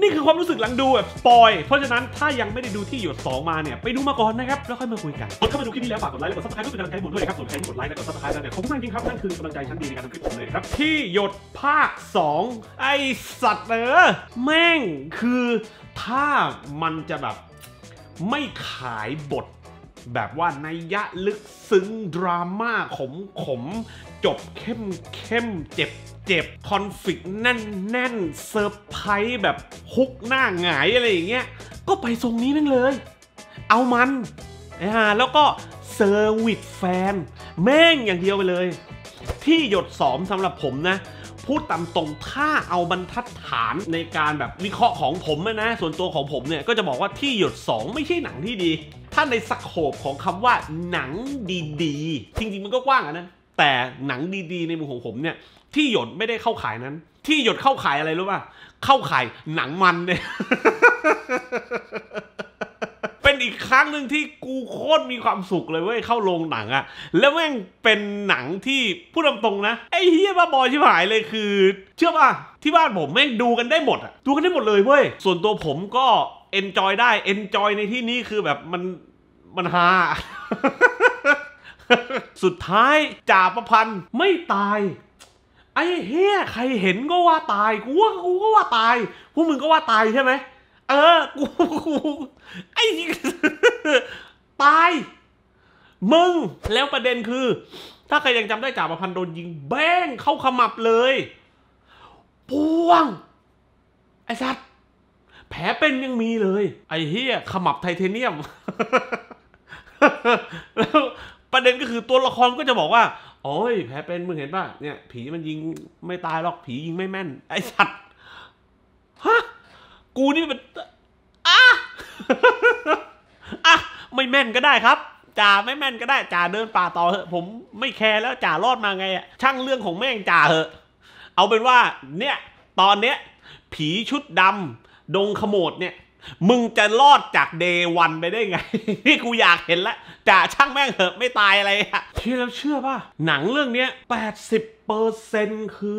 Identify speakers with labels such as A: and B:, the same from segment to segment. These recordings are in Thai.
A: นี่คือความรู้สึกหลังดูแบบสปอย เพราะฉะนั้นถ้ายังไม่ได้ดูที่หยด2มาเนี่ยไปดูมาก่อนนะครับแล้วค่อยมาคุยกันกดเข้ามาดูคลิปนี้แล้วฝากกดไลค์และกดซับสไครต์เพื่อเป็นกำลังใจด้วยนะครับส่วนใครที่กดไลค์และกดซับสไครต์แล้วเนี่ยขอบคุณมากจริงครับนั่นคือกำลังใจชั้นดีในการทำคลิปผมเลยครับที่หยดภาค 2 ไอสัตว์เออแม่งคือถ้ามันจะแบบไม่ขายบทแบบว่าในยะลึกซึ้งดราม่าขมขม จบเข้มเข้ม เจ็บเจ็บคอนฟ lict แน่นแน่นเซอร์ไพรส์แบบฮุกหน้าหงาย อะไรอย่างเงี้ยก็ไปทรงนี้นั่นเลย เอามันนะฮะแล้วก็เซอร์วิสแฟน แม่งอย่างเดียวไปเลย ที่หยดสอมสำหรับผมนะพูดตามตรงถ้าเอาบรรทัดฐานในการแบบวิเคราะห์ของผมนะ ส่วนตัวของผมเนี่ยก็จะบอกว่าที่หยด 2 ไม่ใช่หนังที่ดี ถ้าในสโคปของคำว่า หนังดีๆจริง ๆมันก็กว้างอะนะแต่หนังดี ๆ ในมุมของผมเนี่ย ที่หยดไม่ได้เข้าขายนั้น ที่หยดเข้าขายอะไรรู้ป่ะเข้าขายหนังมันเนี่ยอีกครั้งหนึ่งที่กูโคตรมีความสุขเลยเว้ยเข้าโรงหนังอะแล้วแม่งเป็นหนังที่พูดตรงๆนะ ไอ้เฮียบ้าบอชิบหายเลยคือ เชื่อป่ะที่บ้านผมแม่งดูกันได้หมดอะดูกันได้หมดเลยเว้ย ส่วนตัวผมก็เอนจอยได้เอนจอยในที่นี้คือแบบมันมันฮาสุดท้ายจ่าประพันธ์ไม่ตาย ไอ้เฮียใครเห็นก็ว่าตายกูว่ากูก็ว่าตายพวกมึงก็ว่าตายใช่ไหมเออ กู ไอ้ตาย มึง แล้วประเด็นคือ ถ้าใครยังจำได้จ่าประพันธ์โดน ยิงแบ้งเข้า ขมับเลย ป้วง ไอ้สัตว์แผลเป็นยังมีเลย ไอ้เฮียขมับไทเทเนียม แล้ว ประเด็น ก็คือตัวละครก็จะบอกว่า โอ้ยแผลเป็นมึงเห็น ป่ะ เนี่ย ผี มันยิงไม่ตาย หรอก ผี ยิง ไม่ แม่น ไอ้ สัตว์ฮะกูนี่มันอ่ะอ่ะไม่แม่นก็ได้ครับจ่าไม่แม่นก็ได้จ่าเดินป่าต่อเหอะ ผมไม่แคร์แล้วจ่ารอดมาไงอะช่างเรื่องของแม่งจ่าเหอะเอาเป็นว่าเนี่ยตอนเนี้ยผีชุดดำดงขโมดเนี่ย มึงจะรอดจากเดวันไปได้ไง นี่กูอยากเห็นละจ่าช่างแม่งเหอะไม่ตายอะไรอะที่แล้วเชื่อป่ะ หนังเรื่องเนี้ย 80%คือ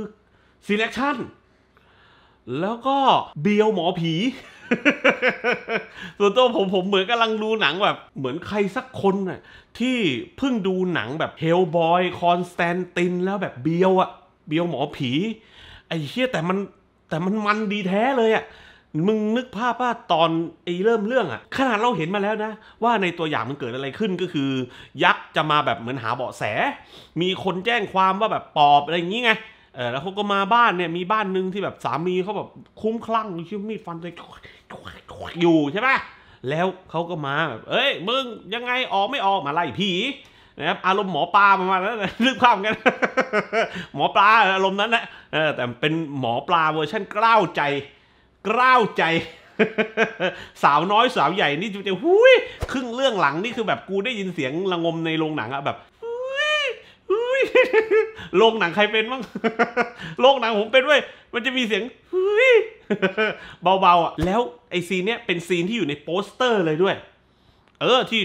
A: selection แล้วก็เบียวหมอผี ส่วนตัวผมผมเหมือนกำลังดูหนังแบบ เหมือนใครสักคนน่ะที่เพิ่งดูหนังแบบเฮลบอยคอนสแตนตินแล้วแบบเบียวอะเบียวหมอผี ไอ้เชี่ยแต่มัน แต่มันมันดีแท้เลยอะมึงนึกภาพว่าตอนไอ้เริ่มเรื่องอะขนาดเราเห็นมาแล้วนะ ว่าในตัวอย่างมันเกิดอะไรขึ้นก็คือ ยักษ์จะมาแบบเหมือนหาเบาะแส มีคนแจ้งความว่าแบบปอบอะไรอย่างงี้ไงเออแล้วเขาก็มาบ้านเนี่ยมีบ้านหนึ่งที่แบบสามีเขาแบบคุ้มคลั่งชิ้มีดฟันเลยอยู่ใช่ไหมแล้วเขาก็มาแบบเอ้ยมึงยังไงออกไม่ออกมาไล่ผีนะครับอารมณ์หมอปลาประมาณนั้นนึกวามกันหมอปลาอารมณ์นั้นแหละแต่เป็นหมอปลาเวอร์ชั่นกล้าวใจกล้าวใจ สาวน้อยสาวใหญ่นี่จะหุ้ยครึ่งเรื่องหลังนี่คือแบบกูได้ยินเสียงระงมในโรงหนังอะแบบโรงหนังใครเป็นบ้างโรงหนังผมเป็นเว้ยมันจะมีเสียงเบาๆอ่ะ แล้วไอซีนเนี้ยเป็นซีนที่อยู่ในโปสเตอร์เลยด้วย เออที่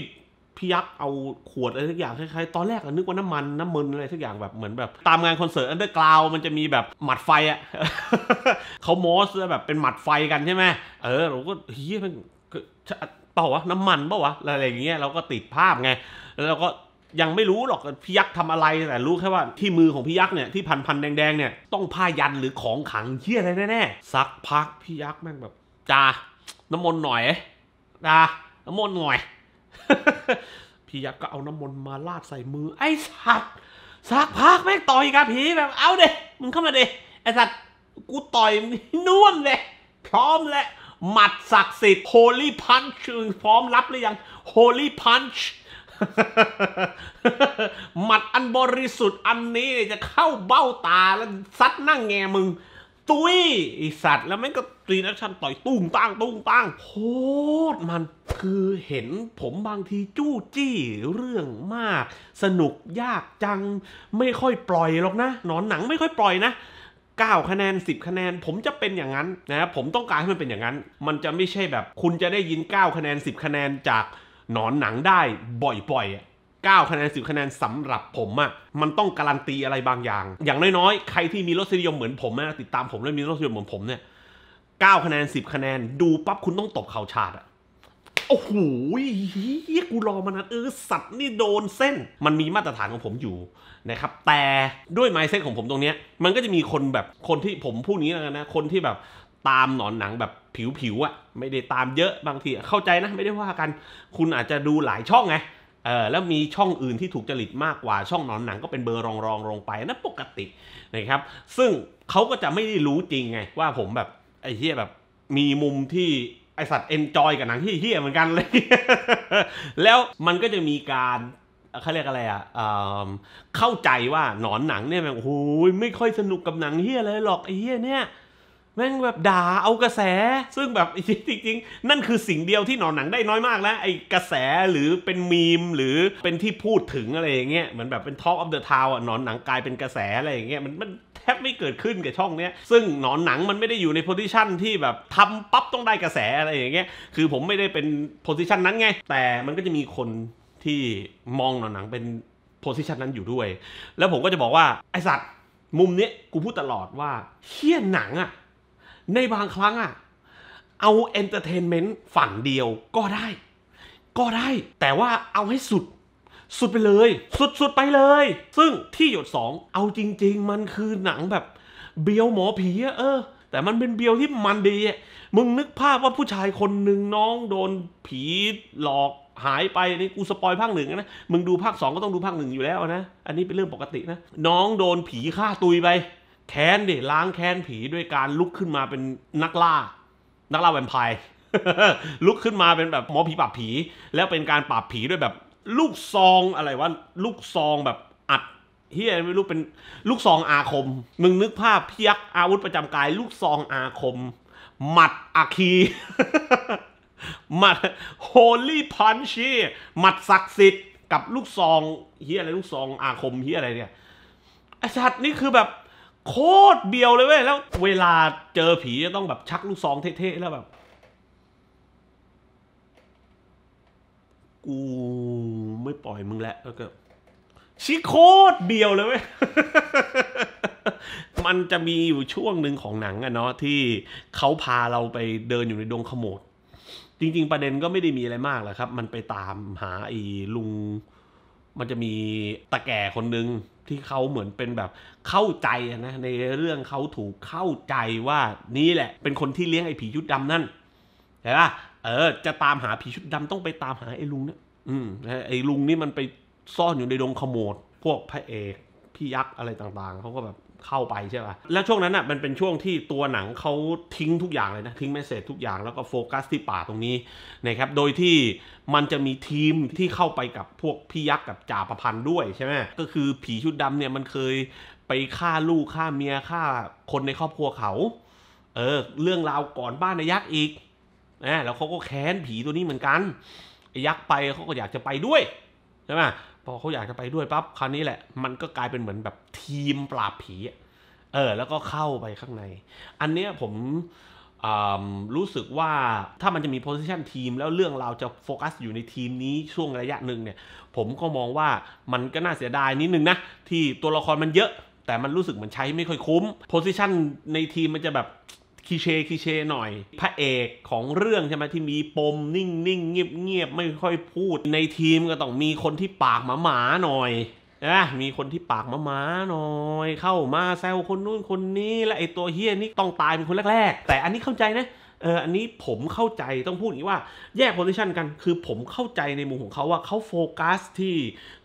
A: พี่ยักษ์เอาขวดอะไรทุกอย่างคล้ายๆ ตอนแรกนึกว่าน้ำมัน น้ำมันอะไรทุกอย่างแบบเหมือนแบบ ตามงานคอนเสิร์ตอันเดอร์กราว มันจะมีแบบหมัดไฟอ่ะเขามอสแบบเป็นหมัดไฟกันใช่ไหมเออเราก็เฮียมันเปล่าวะน้ำมันเปล่าวะอะไรอย่างเงี้ยเราก็ติดภาพไง แล้วเราก็ยังไม่รู้หรอกพี่ยักษ์ทำอะไรแต่รู้แค่ว่าที่มือของพี่ยักษ์เนี่ยที่พันพันแดงๆเนี่ยต้องผ้ายันหรือของขังเชี่ยอะไรแน่ๆสักพักพี่ยักษ์แม่งแบบจ้าน้ำมนต์หน่อยจ้าน้ำมนต์หน่อยพี่ยักษ์ก็เอาน้ำมนต์มาลาดใส่มือไอ้สัตว์สักพักแม่งต่อยกับผีแบบเอาเด็มึงเข้ามาเด็ไอ้สัตว์กูต่อยนุ่มเลย พร้อมแล้วหมัดศักดิ์สิทธิ์ Holy Punch พร้อมรับหรือยัง Holy Punch หมัดอันบริสุทธิ์อันนี้จะเข้าเบ้าตาแล้วซัดนั่งแงมึง ตุ้ยไอสัตว์ แล้วแม่งก็ตีนักชันต่อยตุ้งตั้งตุ้งตั้งโคตรมันคือเห็นผมบางทีจู้จี้เรื่องมาก สนุกยากจังไม่ค่อยปล่อยหรอกนะ หนอนหนังไม่ค่อยปล่อยนะ9 คะแนน10คะแนนผมจะเป็นอย่างนั้นนะผมต้องการให้มันเป็นอย่างนั้น มันจะไม่ใช่แบบคุณจะได้ยิน9คะแนน10คะแนนจากหนอนหนังได้บ่อยๆอ่ะ9คะแนนิบคะแนนสำหรับผมอะ่ะมันต้องการันตีอะไรบางอย่าง อย่างน้อยๆ ใครที่มีรสนิยมเหมือนผมนะติดตามผมแล้วมีรสนิยมเหมือนผมเนี่ย 9 คะแนน 10 คะแนนดูปั๊บคุณต้องตบเข่าชาดอะ่ะโอ้โหเฮียกูรอมานานเออสัตว์นี่โดนเส้นมันมีมาตรฐานของผมอยู่นะครับ แต่ด้วยไมเซ็ตของผมตรงเนี้ย มันก็จะมีคนแบบคนที่ผมพูดนี้แล้วกันนะคนที่แบบตามหนอนหนังแบบผิวๆอว่ะไม่ได้ตามเยอะบางทีเข้าใจนะ ไม่ได้ว่ากันคุณอาจจะดูหลายช่องไงเออแล้วมีช่องอื่นที่ถูกจริตมากกว่าช่องหนอนหนังก็เป็นเบอร์รองรองลงไปนะปกตินะครับ ซึ่งเขาก็จะไม่ได้รู้จริงไงว่าผมแบบไอ้เฮียแบบมีมุมที่ไอสัตว์เอนจอยกับหนังที่เฮียเหมือนกันเลยแล้วมันก็จะมีการเขาเรียกอะไรอ่ะเข้าใจว่าหนอนหนังเนี่ยแบบโอ้ยไม่ค่อยสนุกกับหนังเฮียเลยหรอกไอเฮียเนี่ยแม่งแบบด่าเอากระแสซึ่งแบบจริงๆ นั่นคือสิ่งเดียวที่หนอนหนังได้น้อยมากแล้ว ไอ้กระแสหรือเป็นมีมหรือเป็นที่พูดถึงอะไรอย่างเงี้ยเหมือนแบบเป็นท็อกอัพเดอะทาวอ่ะ หนอนหนังกลายเป็นกระแสอะไรอย่างเงี้ยมันมันแทบไม่เกิดขึ้นกับช่องเนี้ย ซึ่งหนอนหนังมันไม่ได้อยู่ในโพสิชันที่แบบ ทำปั๊บต้องได้กระแสอะไรอย่างเงี้ยคือผมไม่ได้เป็นโพสิชันนั้นไงแต่มันก็จะมีคนที่มองหนอนหนังเป็นโพสิชันนั้นอยู่ด้วย แล้วผมก็จะบอกว่าไอสัตว์มุมเนี้ยกูพูดตลอดว่าเฮี้ยนหนังอ่ะในบางครั้งอะเอาเอนเตอร์เทนเมนต์ฝั่งเดียวก็ได้ ก็ได้ แต่ว่าเอาให้สุด สุดไปเลย สุดสุดไปเลย ซึ่งที่หยดสองเอาจริง ๆมันคือหนังแบบ เบียวหมอผีเออ แต่มันเป็นเบียวที่มันดีมึงนึกภาพว่าผู้ชายคนหนึ่งน้องโดนผีหลอกหายไปนี่กูสปอยภาคหนึ่งนะ มึงดูภาคสองก็ต้องดูภาคหนึ่งอยู่แล้วนะ อันนี้เป็นเรื่องปกตินะ น้องโดนผีฆ่าตุยไปแค้นดิ ล้างแค้นผีด้วยการลุกขึ้นมาเป็นนักล่า นักล่าแวมไพร์ลุกขึ้นมาเป็นแบบหมอผีปราบผี แล้วเป็นการปราบผีด้วยแบบ ลูกซองอะไรวะลูกซองแบบ อัดเฮียไม่รู้เป็นลูกซองอาคม มึงนึกภาพเพียก อาวุธประจำกาย ลูกซองอาคมหมัดอาคีหมัดโฮลี่พันชีหมัดศักดิ์สิทธิ์กับลูกซองเฮียอะไร ลูกซองอาคมเฮียอะไรเนี่ยไอสัตว์นี่คือแบบโคตรเบียวเลยเว้ย แล้วเวลาเจอผีจะต้องแบบชักลูกซองเท่ๆแล้วแบบ กูไม่ปล่อยมึงแล้วแล้วก็ชิโคตรเบียวเลยเว้ย มันจะมีอยู่ช่วงหนึ่งของหนังอะเนาะที่เขาพาเราไปเดินอยู่ในดงขโมดจริงๆประเด็นก็ไม่ได้มีอะไรมากหรอกครับ มันไปตามหาไอ้ลุงมันจะมีตะแก่คนหนึ่งที่เขาเหมือนเป็นแบบเข้าใจนะ ในเรื่องเขาถูกเข้าใจว่านี่แหละ เป็นคนที่เลี้ยงไอ้ผีชุดดำนั่น เห็นปะเออ จะตามหาผีชุดดำต้องไปตามหาไอ้ลุงเนี่ย อืมไอ้ลุงนี่มันไปซ่อนอยู่ในดงขโมดพวกพระเอก พี่ยักษ์อะไรต่างๆเขาก็แบบเข้าไปใช่ป่ะ แล้วช่วงนั้นอ่ะมันเป็นช่วงที่ตัวหนังเขาทิ้งทุกอย่างเลยนะ ทิ้งแมสเซจทุกอย่าง แล้วก็โฟกัสที่ป่าตรงนี้นะครับ โดยที่มันจะมีทีมที่เข้าไปกับพวกพี่ยักษ์กับจ่าประพันธ์ด้วยใช่ไหม ก็คือผีชุดดำเนี่ยมันเคยไปฆ่าลูกฆ่าเมียฆ่าคนในครอบครัวเขาเออเรื่องราวก่อนบ้านนายยักษ์อีกนะแล้วเขาก็แค้นผีตัวนี้เหมือนกันยักษ์ไปเขาก็อยากจะไปด้วยใช่ไหมพอเขาอยากจะไปด้วยปั๊บคราวนี้แหละ มันก็กลายเป็นเหมือนแบบทีมปราบผี เออ แล้วก็เข้าไปข้างใน อันเนี้ยผมรู้สึกว่าถ้ามันจะมีโพสิชันทีม แล้วเรื่องเราจะโฟกัสอยู่ในทีมนี้ช่วงระยะหนึ่งเนี่ย ผมก็มองว่ามันก็น่าเสียดายนิดนึงนะ ที่ตัวละครมันเยอะ แต่มันรู้สึกเหมือนใช้ไม่ค่อยคุ้มโพสิชันในทีมมันจะแบบคีเชคีเชหน่อย พระเอกของเรื่องใช่ไหมที่มีปมนิ่งนิ่งเงียบเงียบไม่ค่อยพูด ในทีมก็ต้องมีคนที่ปากหมาหมาหน่อยนะมีคนที่ปากหมาหมาหน่อย เข้ามาแซวคนนู้นคนนี้และไอตัวเฮียนี่ต้องตายเป็นคนแรกๆ แต่อันนี้เข้าใจนะเอออันนี้ผมเข้าใจต้องพูดอย่างนี้ว่าแยกโพสิชันกัน คือผมเข้าใจในมุมของเขาว่าเขาโฟกัสที่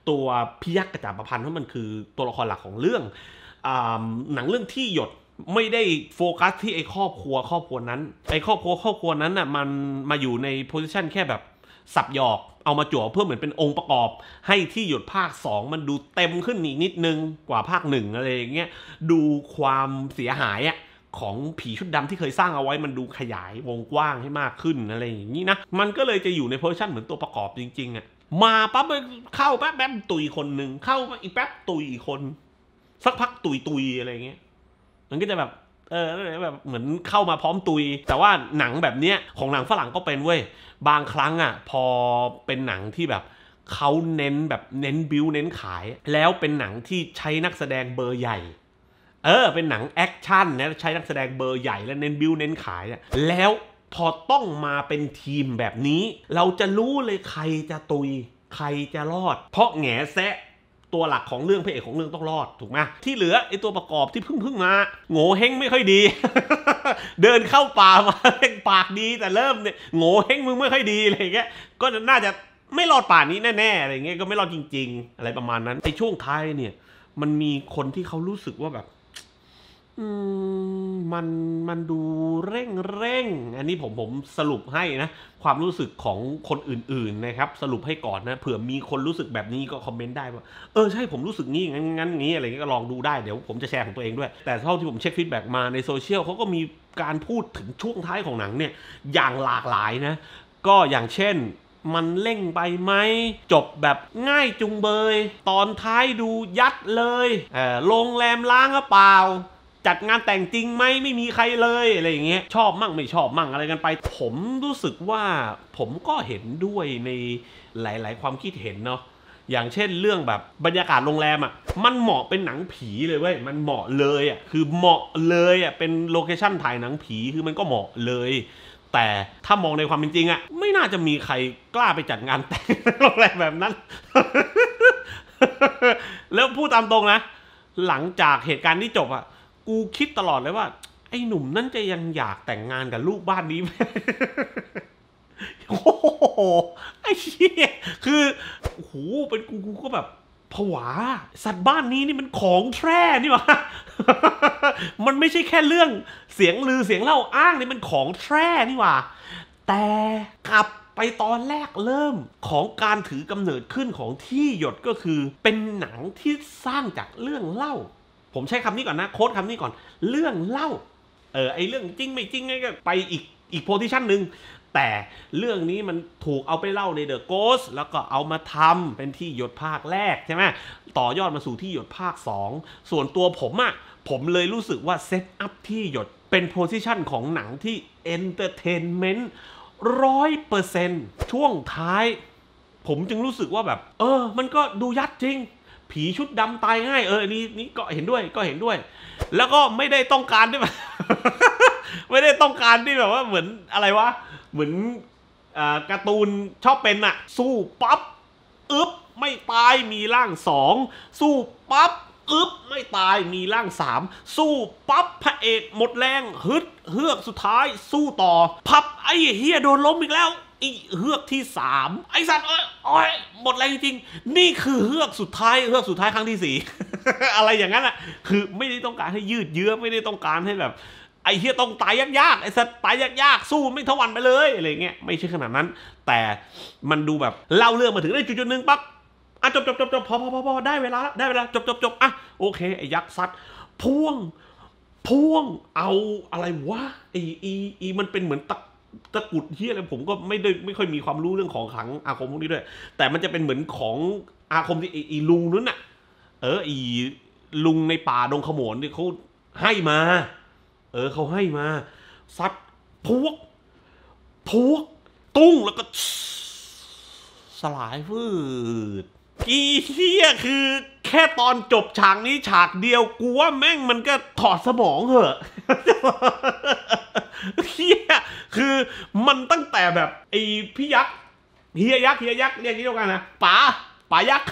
A: ตัวพิยักษ์กระจาบประพันธ์เพราะมันคือตัวละครหลักของเรื่องหนังเรื่องที่หยดไม่ได้โฟกัสที่ไอ้ครอบครัวครอบครัวนั้นไอ้ครอบครัวครอบครัวนั้นน่ะมันมาอยู่ในโพสิชันแค่แบบสับหยอกเอามาจั่วเพื่อเหมือนเป็นองค์ประกอบ ให้ที่หยุดภาค 2 มันดูเต็มขึ้นอีกนิดนึงกว่าภาคหนึ่งอะไรอย่างเงี้ยดูความเสียหายอะของผีชุดดำที่เคยสร้างเอาไว้ มันดูขยายวงกว้างให้มากขึ้นอะไรอย่างนี้นะมันก็เลยจะอยู่ในโพสิชันเหมือนตัวประกอบจริงๆอะ่ะมาปั๊บเข้าแป๊บแป๊บตุยคนหนึ่งเข้ามาอีกแป๊บตุยอีกคน สักพักตุยตุยอะไรเงี้ยมันก็จะแบบเออแบบเหมือนเข้ามาพร้อมตุยแต่ว่าหนังแบบเนี้ยของหนังฝรั่งก็เป็นเว้ยบางครั้งอ่ะพอเป็นหนังที่แบบเขาเน้นแบบเน้นบิวเน้นขายแล้วเป็นหนังที่ใช้นักแสดงเบอร์ใหญ่ เออเป็นหนังแอคชั่นนะใช้นักแสดงเบอร์ใหญ่และเน้นบิวเน้นขายนแล้วพอต้องมาเป็นทีมแบบนี้ เราจะรู้เลยใครจะตุยใครจะรอด เพราะแง่แซะตัวหลักของเรื่องพระเอกของเรื่องต้องรอดถูกไหมที่เหลือไอตัวประกอบที่พึ่งพึ่งมาโง่เฮงไม่ค่อยดี เดินเข้าป่ามาเล่นปากดี แต่เริ่มเนี่ยโง่เฮงมึงไม่ค่อยดีอะไรเงี้ยก็น่าจะไม่รอดป่านนี้แน่ๆอะไรเงี้ยก็ไม่รอดจริงๆ อะไรประมาณนั้นในช่วงท้ายเนี่ยมันมีคนที่เขารู้สึกว่าแบบมันมันดูเร่งเร่งอันนี้ผม ผมสรุปให้นะ ความรู้สึกของคนอื่น ๆ นะครับ สรุปให้ก่อนนะเผื่อมีคนรู้สึกแบบนี้ก็คอมเมนต์ได้ว่าเออใช่ผมรู้สึกงี้ งั้นงั้นงี้อะไรเงี้ยก็ลองดูได้เดี๋ยวผมจะแชร์ของตัวเองด้วย แต่เท่าที่ผมเช็คฟีดแบ็กมาในโซเชียลเขาก็มีการพูดถึงช่วงท้ายของหนังเนี่ย อย่างหลากหลายนะ ก็อย่างเช่น มันเร่งไปไหมจบแบบง่ายจุงเบย ตอนท้ายดูยัดเลยเออโรงแรมล้างหรือเปล่าจัดงานแต่งจริงไหมไม่มีใครเลยอะไรอย่างเงี้ยชอบมั่งไม่ชอบมั่งอะไรกันไป ผมรู้สึกว่าผมก็เห็นด้วยในหลาย ๆ ความคิดเห็นเนาะอย่างเช่นเรื่องแบบบรรยากาศโรงแรมอ่ะมันเหมาะเป็นหนังผีเลยเว้ยมันเหมาะเลยอ่ะคือเหมาะเลยอ่ะเป็นโลเคชั่นถ่ายหนังผีคือมันก็เหมาะเลยแต่ถ้ามองในความเป็นจริงอ่ะไม่น่าจะมีใครกล้าไปจัดงานแต่งโรงแรมแบบนั้น แล้วพูดตามตรงนะหลังจากเหตุการณ์ที่จบอ่ะกูคิดตลอดเลยว่า ไอ้หนุ่มนั่นจะยังอยากแต่งงานกับลูกบ้านนี้ไหมโอ้โห ไอ้เชี่ยคือ โอ้โห เป็นกู กูก็แบบ ผวา สัตว์บ้านนี้นี่มันของแท้นี่ว่มันไม่ใช่แค่เรื่องเสียงลือเสียงเล่าอ้างนี่มันของแท้นี่ว่แต่กลับไปตอนแรกเริ่มของการถือกำเนิดขึ้นของที่หยดก็คือเป็นหนังที่สร้างจากเรื่องเล่าผมใช้คำนี้ก่อนนะ โค้ดคำนี้ก่อน เรื่องเล่า เออ ไอเรื่องจริงไม่จริงก็ ไปอีกอีกโพซิชันหนึ่งแต่เรื่องนี้มันถูกเอาไปเล่าในเดอะโกสแล้วก็เอามาทำเป็นที่หยดภาคแรกใช่ไหมต่อยอดมาสู่ที่หยดภาค 2 ส่วนตัวผมอะผมเลยรู้สึกว่าเซตอัพที่หยดเป็นโพซิชันของหนังที่เอนเตอร์เทนเมนต์ร้อยเปอร์เซนต์ช่วงท้าย ผมจึงรู้สึกว่าแบบ เออ มันก็ดูยัดจริงผีชุดดำตายง่าย เออนี่นี่ก็เห็นด้วยก็เห็นด้วย แล้วก็ไม่ได้ต้องการที่แบบไม่ได้ต้องการที่แบบว่าเหมือนอะไรวะเหมือนการ์ตูนชอบเป็นอะสู้ปั๊บอึ๊บไม่ตายมีร่างสองสู้ปั๊บอึ๊บไม่ตายมีร่างสามสู้ปั๊บพระเอกหมดแรงฮึดเฮือกสุดท้าย สู้ต่อพับไอ้เฮียโดนล้มอีกแล้วอีเฮือกที่สามไอสัตว์โอ้ยหมดแรงจริงนี่คือเฮือกสุดท้ายเฮือกสุดท้ายครั้งที่สี่อะไรอย่างนั้นอ่ะคือไม่ได้ต้องการให้ยืดเยื้อไม่ได้ต้องการให้แบบ ไอเฮียต้องตายยากๆไอสัตว์ตายยากๆสู้ไม่ทวันไปเลยอะไรเงี้ยไม่ใช่ขนาดนั้น แต่มันดูแบบเล่าเรื่องมาถึงได้จุดๆนึ่งปั๊บอ่ะจบจบจบจบพอพอพอได้เวลาแล้วได้เวลาจบจบจบอ่ะโอเคไอยักษ์ซัดพ่วงพ่วงเอาอะไรวะไออีอี มันเป็นเหมือนตะตะกุดเฮียอะไรผมก็ไม่ได้ไม่ค่อยมีความรู้เรื่องของขลังอาคมพวกนี้ด้วยแต่มันจะเป็นเหมือนของอาคมที่อีลุงนั้นน่ะ เอออีลุงในป่าดงขมวนที่เขาให้มา เออเขาให้มาซัดพวกพวกตุ้งแล้วก็ สลายฟืดอีเฮียคือ แค่ตอนจบฉากนี้ฉากเดียวกูว่าแม่งมันก็ถอดสมองเหอะเทียคือมันตั้งแต่แบบไอพี่ยักษ์เฮียยักษ์เฮียยักษ์เรียกยี่เดีวกันนะป๋าป๋ายักษ์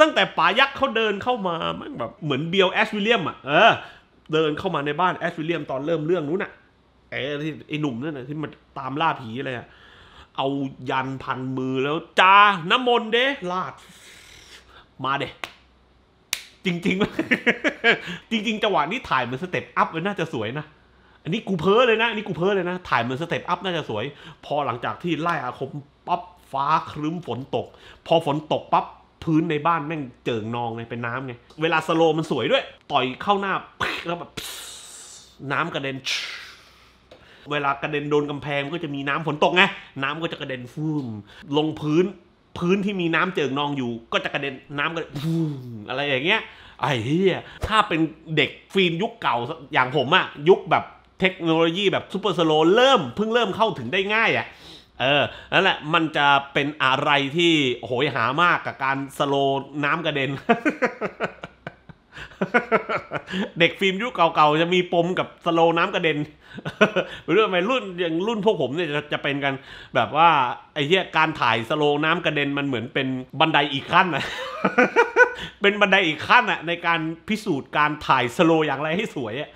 A: ตั้งแต่ป๋ายักษ์เขาเดินเข้ามามันแบบเหมือนเบลแอชวิลเลียมอ่ะเออเดินเข้ามาในบ้านแอชวิลเลียมตอนเริ่มเรื่องนู้นน่ะไอที่ไอหนุ่มนั่นน่ะที่มันตามล่าผีอะไรอ่ะ เอายันพันมือแล้วจาน้ำมนต์เด้ลาดมาเด้จริง ๆ จริง ๆจังหวะนี้ถ่ายเหมือนสเต็ปอัพมันน่าจะสวยนะอันนี้กูเพ้อเลยนะอันนี้กูเพ้อเลยนะ ถ่ายเหมือนสเต็ปอัพน่าจะสวย พอหลังจากที่ไล่อาคมปั๊บฟ้าครึ้ม ฝนตก พอฝนตกปั๊บพื้นในบ้าน แม่งเจิ่งนองเลยเป็นน้ำไง เวลาสโลมันสวยด้วย ต่อยเข้าหน้าแล้วแบบน้ำกระเด็น เวลากระเด็นโดนกำแพงก็จะมีน้ำฝนตกไง น้ำก็จะกระเด็นฟูมลงพื้น พื้นที่มีน้ำเจิ่งนองอยู่ ก็จะกระเด็นน้ำกระเด็นฟูมอะไรอย่างเงี้ย ไอ้เหี้ยถ้าเป็นเด็กฟิล์มยุคเก่าอย่างผมอะยุคแบบเทคโนโลยีแบบซูเปอร์สโลเริ่มเพิ่งเริ่มเข้าถึงได้ง่ายอะ่ะ เออ นั่นแหละมันจะเป็นอะไรที่โหยหามากกับการสโลน้ำกระเด็น เด็กฟิล์มยุคเก่าๆจะมีปมกับสโลน้ำกระเด็นเรื่องไปรุ่นอย่างรุ่นพวกผมเนี่ยจะจะเป็นกันแบบว่าไอ้เหี้ยการถ่ายสโลน้ำกระเด็นมันเหมือนเป็นบันไดอีกขั้นนะเป็นบันไดอีกขั้นอะในการพิสูจน์การถ่ายสโลอย่างไรให้สวยอะ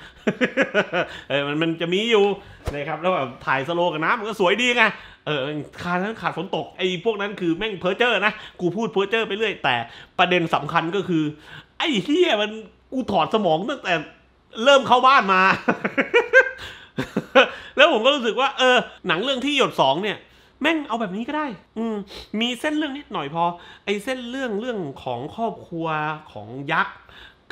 A: เออมันมันจะมีอยู่นะครับแล้วแบบถ่ายสโลกับน้ำมันก็สวยดีไงเออขาดนั้นขาดฝนตกไอ้พวกนั้นคือแม่งเพอเจอร์นะกูพูดเพอเจอร์ไปเรื่อย แต่ประเด็นสำคัญก็คือ ไอ้เฮียมันกูถอดสมองตั้งแต่เริ่มเข้าบ้านมา แล้วผมก็รู้สึกว่าเออหนังเรื่องที่หยดสองเนี่ยแม่งเอาแบบนี้ก็ได้ อืมมีเส้นเรื่องนิดหน่อยพอ ไอเส้นเรื่องเรื่องของครอบครัวของยักษ์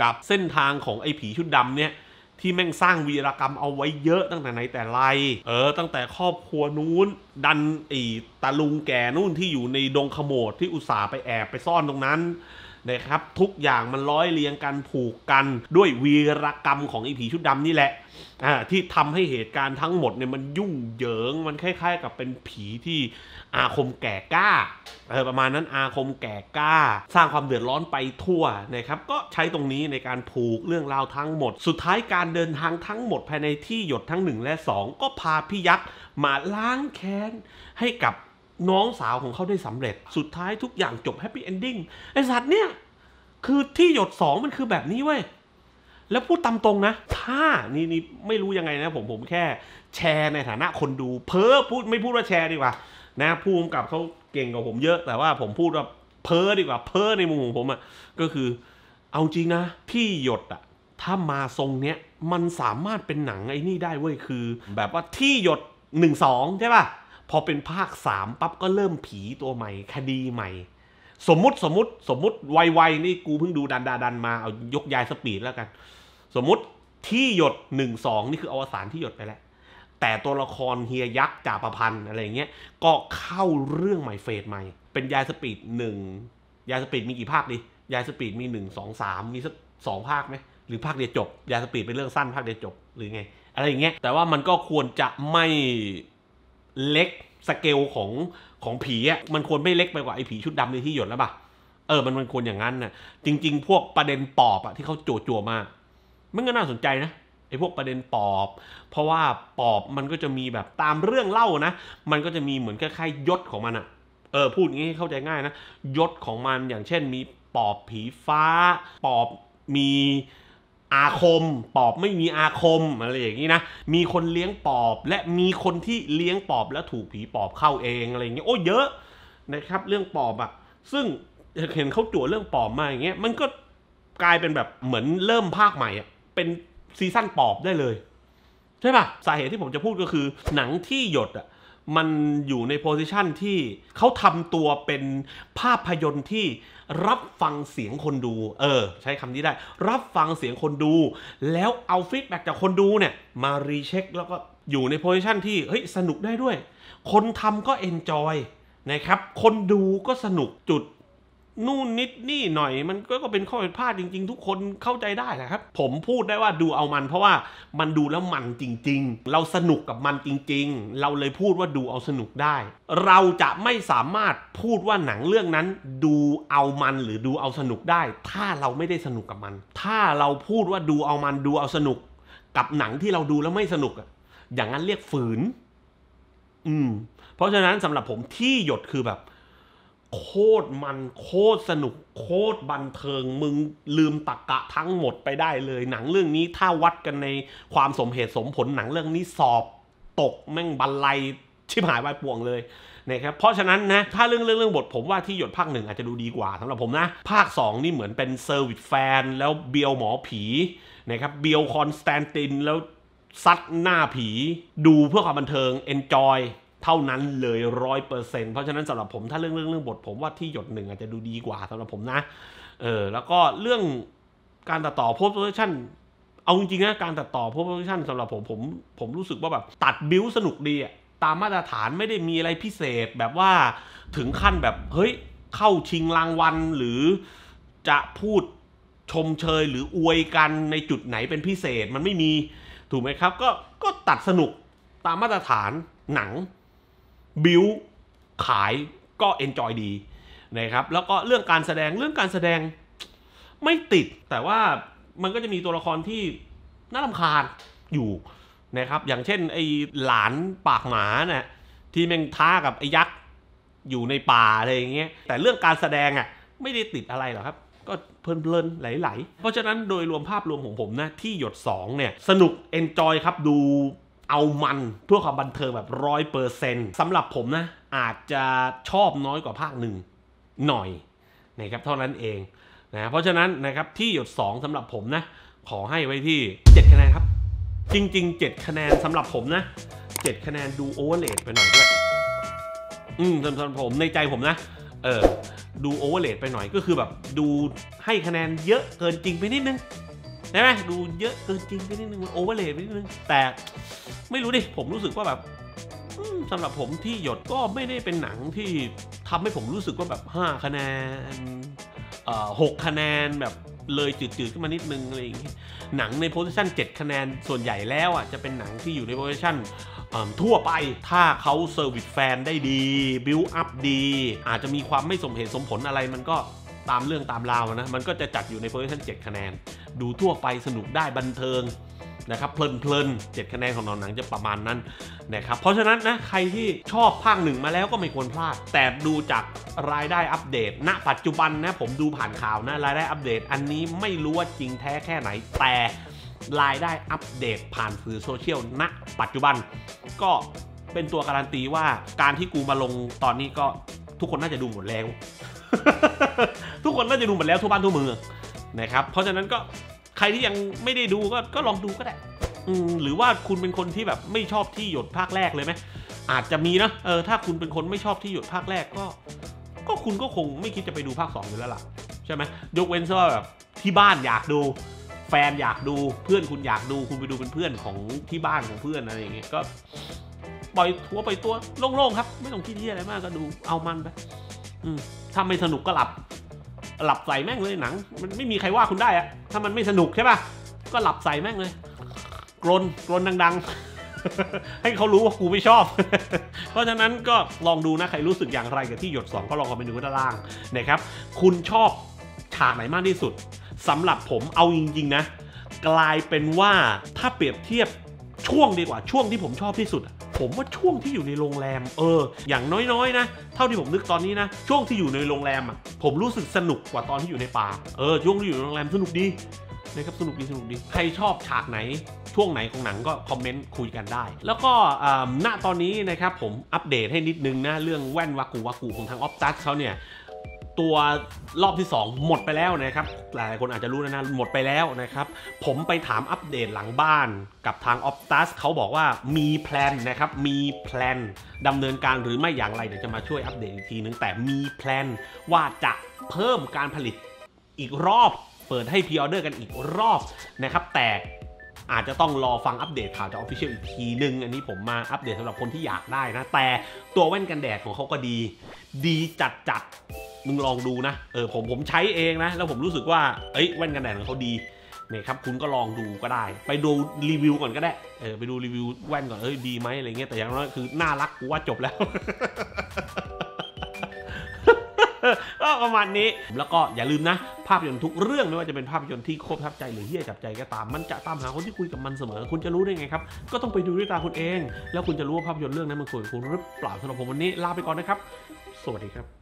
A: กับเส้นทางของไอผีชุดดำเนี่ย ที่แม่งสร้างวีรกรรมเอาไว้เยอะตั้งแต่ไหนแต่ไร เออตั้งแต่ครอบครัวนู้นดันไอ้ตาลุงแก่ นู่นที่อยู่ในดงขโมดที่อุตส่าห์ไปแอบไปซ่อนตรงนั้นนะครับทุกอย่างมันร้อยเรียงกันผูกกันด้วยวีรกรรมของไอ้ผีชุดดำนี่แหละที่ทำให้เหตุการณ์ทั้งหมดเนี่ยมันยุ่งเหยิง มันคล้ายๆ กับเป็นผีที่อาคมแก่กล้าออประมาณนั้นอาคมแก่กล้า สร้างความเดือดร้อนไปทั่วนะครับก็ใช้ตรงนี้ในการผูกเรื่องราวทั้งหมด สุดท้ายการเดินทางทั้งหมดภายในที่หยดทั้ง1และ2ก็พาพี่ยักษ์มาล้างแค้นให้กับน้องสาวของเขาได้สำเร็จ สุดท้ายทุกอย่างจบแฮปปี้เอนดิ้งไอสัตว์เนี่ย คือที่หยดสองมันคือแบบนี้เว้ย แล้วพูดตามตรงนะ ถ้านี่นี่ไม่รู้ยังไงนะผมผมแค่แชร์ในฐานะคนดูเพ้อพูดไม่พูดว่าแชร์ดีกว่า นะภูมิกับเขาเก่งกว่าผมเยอะ แต่ว่าผมพูดว่าเพ้อดีกว่า เพ้อในมุมของผมอะ่ะก็คือเอาจริงนะที่หยดอะ่ะถ้ามาทรงเนี้ยมันสามารถเป็นหนังไอ้นี่ได้เว้ยคือ แบบว่าที่หยดหนึ่งสองใช่ป่ะพอเป็นภาคสามปั๊บก็เริ่มผีตัวใหม่คดีใหม่ สมมุติสมมุติสมมุติวัยวัยนี่กูเพิ่งดูดันดาดันมา เอายกยายสปีดแล้วกัน สมมุติที่หยดหนึ่งสองนี่คืออวสานที่หยดไปแล้ว แต่ตัวละครเฮียยักษ์จ่าประพันธ์อะไรเงี้ยก็เข้าเรื่องใหม่เฟสใหม่ เป็นยายสปีดหนึ่งยายสปีดมีกี่ภาคดิยายสปีดมีหนึ่งสองสามมีสักสองภาคไหมหรือภาคเดียวจบ ยายสปีดเป็นเรื่องสั้น ภาคเดียวจบหรือไง อะไรอย่างเงี้ย แต่ว่ามันก็ควรจะไม่เล็กสเกลของของผีอ่ะมันควรไม่เล็กไปกว่าไอ้ผีชุดดำในที่หยดแล้วป่ะเออมันมันควรอย่างนั้นนะจริงๆ พวกประเด็นปอบอะที่เขาโจวๆมามันก็น่าสนใจนะไอ้พวกประเด็นปอบ เพราะว่าปอบมันก็จะมีแบบตามเรื่องเล่านะมันก็จะมีเหมือนคล้ายๆยศของมันอะเออพูดงี้ให้เข้าใจง่ายนะยศของมันอย่างเช่นมีปอบผีฟ้า ปอบมีอาคมปอบไม่มีอาคมอะไรอย่างนี้นะมีคนเลี้ยงปอบและมีคนที่เลี้ยงปอบแล้วถูกผีปอบเข้าเองอะไรอย่างเงี้ยโอ้เยอะนะครับ เรื่องปอบอะซึ่งเห็นเขาจั่วเรื่องปอบมาอย่างเงี้ยมันก็กลายเป็นแบบเหมือนเริ่มภาคใหม่อะเป็นซีซั่นปอบได้เลยใช่ปะสาเหตุที่ผมจะพูดก็คือหนังที่หยดอะมันอยู่ในโพสิชันที่เขาทำตัวเป็นภาพยนตร์ที่รับฟังเสียงคนดูเออใช้คำนี้ได้ รับฟังเสียงคนดู แล้วเอาฟีดแบ็จากคนดูเนี่ย มารีเช็คแล้วก็อยู่ในโพสิชันที่เฮ้ยสนุกได้ด้วย คนทำก็เอนจอยนะครับ คนดูก็สนุกจุดนู่นนิดนี่หน่อยมันก็เป็นข้อผิดพลาดจริงๆทุกคนเข้าใจได้แหละครับ ผมพูดได้ว่าดูเอามัน เพราะว่ามันดูแล้วมันจริง ๆ เราสนุกกับมันจริงๆ เราเลยพูดว่าดูเอาสนุกได้ เราจะไม่สามารถพูดว่าหนังเรื่องนั้น ดูเอามันหรือดูเอาสนุกได้ ถ้าเราไม่ได้สนุกกับมัน ถ้าเราพูดว่าดูเอามันดูเอาสนุกกับหนังที่เราดูแล้วไม่สนุกอย่างนั้นเรียกฝืน อืม เพราะฉะนั้นสำหรับผมที่หยดคือแบบโคตรมันโคตรสนุกโคตรบันเทิงมึงลืมตักกะทั้งหมดไปได้เลย หนังเรื่องนี้ถ้าวัดกันในความสมเหตุสมผลหนังเรื่องนี้สอบตกแม่งบันไลชิบหายวายป่วงเลยนะครับเพราะฉะนั้นนะถ้าเรื่องเรื่องเรื่องบทผมว่าที่หยดภาคหนึ่งอาจจะดูดีกว่าสำหรับผมนะ ภาค 2 นี่เหมือนเป็นเซอร์วิสแฟนแล้วเบียวหมอผีนะครับเบียวคอนสแตนตินแล้วซัดหน้าผีดูเพื่อความบันเทิงเอนจอยเท่านั้นเลยร้อยเปอร์เซ็นต์เพราะฉะนั้นสำหรับผมถ้าเรื่องเรื่องเรื่องบทผมว่าที่หยดหนึ่งอาจจะดูดีกว่าสำหรับผมนะเออแล้วก็เรื่องการตัดต่อโพสต์โพสชั่นเอาจริงๆนะการตัดต่อโพสต์โพสชั่นสำหรับผมผม ผมรู้สึกว่าแบบ ตัดบิวสนุกดีอ่ะตามมาตรฐานไม่ได้มีอะไรพิเศษแบบว่าถึงขั้นแบบเฮ้ยเข้าชิงรางวัลหรือจะพูดชมเชย หรืออวยกันในจุดไหนเป็นพิเศษมันไม่มีถูกไหมครับ ก็ก็ตัดสนุกตามมาตรฐานหนังบิวขายก็เอนจอยดีนะครับแล้วก็เรื่องการแสดงเรื่องการแสดงไม่ติดแต่ว่ามันก็จะมีตัวละครที่น่าลำคาญอยู่นะครับอย่างเช่นไอ้หลานปากหมาเนะ่ยที่แม่งท้ากับไอ้ยักษ์ อยู่ในป่าอะไรอย่างเงี้ยแต่เรื่องการแสดงอะ่ะไม่ได้ติดอะไรหรอกครับ ก็เพลินๆไหล ๆ เพราะฉะนั้นโดยรวมภาพรวมของผมนะ ที่หยด2เนี่ยสนุกเอนจอยครับดูเอามันเพื่อความบันเทิงแบบร้อยเปอร์เซนต์สำหรับผมนะ อาจจะชอบน้อยกว่าภาคหนึ่ง หน่อยนะครับเท่านั้นเองนะเพราะฉะนั้นนะครับที่หยด 2 สำหรับผมนะขอให้ไว้ที่ 7 คะแนนครับ จริง ๆ 7 คะแนนสำหรับผมนะ7คะแนนดูโอเวอร์เลดไปหน่อยด้วยอืมสำหรับผมในใจผมนะเออดูโอเวอร์เลดไปหน่อย ก็คือแบบดูให้คะแนนเยอะเกินจริงไปนิดนึงใช่ไหมดูเยอะเกินจริงไปนิดนึง โอเวอร์เลยไปนิดนึง แต่ไม่รู้ดิ ผมรู้สึกว่าแบบสำหรับผมที่หยดก็ไม่ได้เป็นหนังที่ทำให้ผมรู้สึกว่าแบบ 5 คะแนนหกคะแนนแบบเลยจืดๆขึ้นมานิดนึงอะไรอย่างงี้หนังในโพสิชัน7คะแนนส่วนใหญ่แล้วอ่ะจะเป็นหนังที่อยู่ในโพสิชันทั่วไปถ้าเขาเซอร์วิสแฟนได้ดีบิลอัพดี อาจจะมีความไม่สมเหตุสมผลอะไรมันก็ตามเรื่องตามราวนะมันก็จะจัดอยู่ในโพสิชัน7คะแนนดูทั่วไปสนุกได้บันเทิงนะครับเพลินเนเจ็ดคะแนนของนอนหนังจะประมาณนั้นนะครับเพราะฉะนั้นนะใครที่ชอบภาคหนึ่งมาแล้วก็ไม่ควรพลาด แต่ดูจากรายได้อัปเดต ณ ปัจจุบันนะผมดูผ่านข่าวนะรายได้อัปเดต อันนี้ไม่รู้ว่าจริงแท้แค่ไหน แต่รายได้อัปเดตผ่านสื่อโซเชียลณปัจจุบัน ก็เป็นตัวการันตีว่าการที่กูมาลงตอนนี้ก็ทุกคนน่าจะดูหมดแล้ว ทุกคนน่าจะดูหมดแล้วทั่วบ้านทั่วเมืองนะครับ เพราะฉะนั้นก็ใครที่ยังไม่ได้ดูก็ก็ลองดูก็ได้หรือว่าคุณเป็นคนที่แบบไม่ชอบที่หยดภาคแรกเลยไหม อาจจะมีนะ เออ ถ้าคุณเป็นคนไม่ชอบที่หยดภาคแรกก็ ก็คุณก็คงไม่คิดจะไปดูภาค2อยู่แล้วล่ะ ใช่ไหมยกเว้นซะว่าแบบที่บ้านอยากดู แฟนอยากดู เพื่อนคุณอยากดู คุณไปดูเป็นเพื่อนของที่บ้านของเพื่อนอะไรอย่างเงี้ย ก็ปล่อยทัวไปตัวโล่งๆครับ ไม่ต้องคิดเยอะอะไรมาก ก็ดู เอามันไปถ้าไม่สนุกก็หลับหลับใส่แม่งเลยหนังมันไม่มีใครว่าคุณได้อะถ้ามันไม่สนุกใช่ปะก็หลับใส่แม่งเลยกรนกรนดังๆ ให้เขารู้ว่ากูไม่ชอบ เพราะฉะนั้นก็ลองดูนะใครรู้สึกอย่างไรกับที่หยด2ก็ลองคอมเมนต์ดูด้านล่างนะครับ คุณชอบฉากไหนมากที่สุดสำหรับผมเอาจริงๆนะกลายเป็นว่าถ้าเปรียบเทียบช่วงดีกว่าช่วงที่ผมชอบที่สุดอะผมว่าช่วงที่อยู่ในโรงแรมเอออย่างน้อยๆนะ เท่าที่ผมนึก ตอนนี้นะ ช่วงที่อยู่ในโรงแรมอ่ะ ผมรู้สึกสนุกกว่าตอนที่อยู่ในป่าเออ ช่วงที่อยู่ในโรงแรมสนุกดีนะครับสนุกดีสนุกดี ใครชอบฉากไหน ช่วงไหนของหนังก็คอมเมนต์คุยกันได้ แล้วก็ณตอนนี้นะครับ ผมอัปเดตให้นิดนึงนะ เรื่องแว่นวากูวากูของทางออฟตัสเขาเนี่ยตัวรอบที่ 2 หมดไปแล้วนะครับ หลายคนอาจจะรู้นะนะหมดไปแล้วนะครับ ผมไปถามอัปเดตหลังบ้านกับทาง Optus เขาบอกว่ามีแพลนนะครับมีแพลนดำเนินการหรือไม่อย่างไรเดี๋ยวจะมาช่วยอัปเดตอีกทีนึง แต่มีแพลน ว่าจะเพิ่มการผลิตอีกรอบ เปิดให้พรีออเดอร์กันอีกรอบนะครับแต่อาจจะต้องรอฟังอัปเดตข่าวจากออฟฟิเชียลอีกทีนึง อันนี้ผมมาอัปเดตสำหรับคนที่อยากได้นะแต่ตัวแว่นกันแดดของเขาก็ดี ดีจัดจัดมึงลองดูนะ เออผมผมใช้เองนะ แล้วผมรู้สึกว่าเอ้ยแว่นกันแดดของเขาดีเนี่ยครับ คุณก็ลองดูก็ได้ ไปดูรีวิว ก่อนก็ได้ เออไปดูรีวิวแว่นก่อนเอ้ยดีไหมอะไรเงี้ย แต่อย่างน้อยคือน่ารักกูว่าจบแล้ว ก็ประมาณนี้ แล้วก็อย่าลืมนะ ภาพยนตร์ทุกเรื่องไม่ว่าจะเป็นภาพยนตร์ที่โคตรทับใจหรือเฮี้ยจับใจก็ตาม มันจะตามหาคนที่คุยกับมันเสมอ คุณจะรู้ได้ไงครับ ก็ต้องไปดูด้วยตาคุณเอง แล้วคุณจะรู้ว่าภาพยนตร์เรื่องนั้นมันสวยคุณหรือเปล่าสำหรับผมวันนี้ลาไปก่อนนะครับ สวัสดีครับ